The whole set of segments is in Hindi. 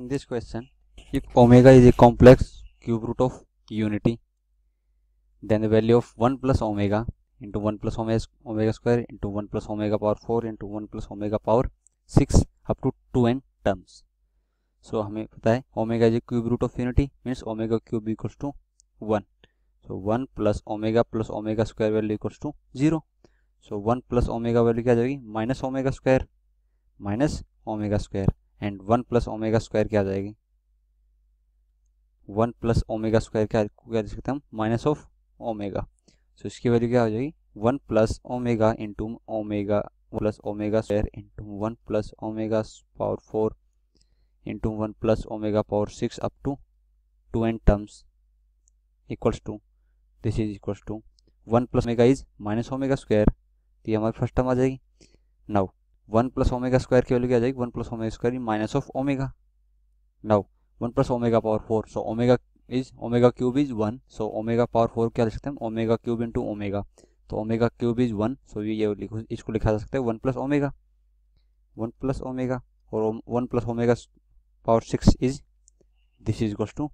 in this question if omega is a complex cube root of unity then the value of 1 plus omega into 1 plus omega, omega square into 1 plus omega power 4 into 1 plus omega power 6 up to 2n terms so so, हमें पता है omega is cube root of unity means omega cube equals to one so one plus omega plus omega square value equals to zero so one plus omega value क्या जाएगी minus omega square minus omega square and one plus omega square क्या आ जाएगी वन प्लस ओमेगा स्क्वायर क्या क्या लिख सकते हैं हम माइनस ऑफ ओमेगा सो इसकी वैल्यू क्या हो जाएगी one plus omega into omega plus omega square into one plus omega power four into one plus omega power six up to two n terms equals to this is equals to one plus omega is minus omega square तो ये हमारी फर्स्ट टर्म आ जाएगी now one plus omega square की वैल्यू क्या जाएगी one plus omega square minus of omega now one plus omega power four so omega is omega cube is one so omega power four क्या लिख सकते हैं ओमेगा क्यूब इंटू ओमेगा तो omega cube is one so ये इसको लिखा जा सकता है one plus omega one plus omega और one plus omega power six is this is equals to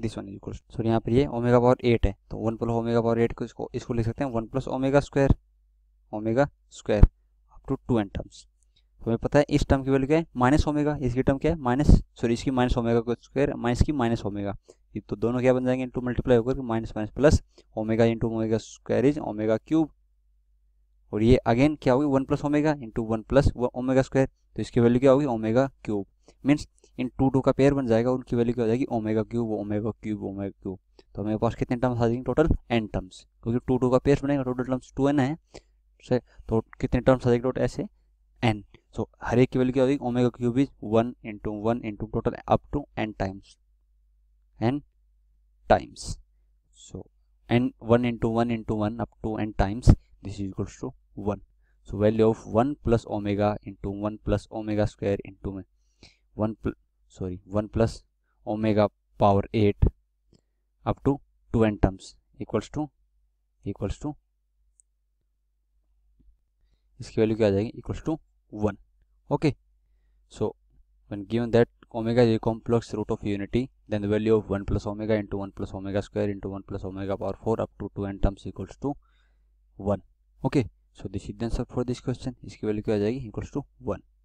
this one is equals so यहाँ पर ये ओमेगा पावर एट है तो one plus omega power eight को इसको इसको लिख सकते हैं one plus omega square omega square up to two n terms तो हमें पता है इस टर्म की वैल्यू क्या है माइनस ओमेगा इसकी टर्म क्या है माइनस सॉरी इसकी माइनस ओमेगा का स्क्वायर माइनस की माइनस ओमेगा ये तो दोनों क्या बन जाएंगे इंटू मल्टीप्लाई होकर minus minus plus omega into omega square is omega cube और ये अगेन क्या होगी one plus omega into one plus omega square तो इसकी वैल्यू क्या होगी ओमेगा क्यूब मीन्स इन टू टू का पेयर बन जाएगा उनकी वैल्यू क्या हो जाएगी omega cube omega cube omega cube तो हमारे पास कितने टर्म्स आ जाएंगे टोटल एन टर्म्स क्योंकि टू टू का पेयर बनेगा टोटल टर्म्स टू एन है से तो कितने टर्म्स हर एक डॉट ऐसे एन सो हर एक की वैल्यू क्या होगी omega cube is one into one into total up to n times n times so n one into one into one up to n times this is equals to one so value of one plus omega into one plus omega square into में one sorry one plus omega power eight up to two n terms equals to equals to इसकी वैल्यू क्या आ जाएगी equals to one okay so one given that omega is complex root of unity then the value of one plus omega into one plus omega square into one plus omega power four up to two n terms equals to one okay so this is the answer for this question इसकी वैल्यू क्या आ जाएगी इक्वल्स टू वन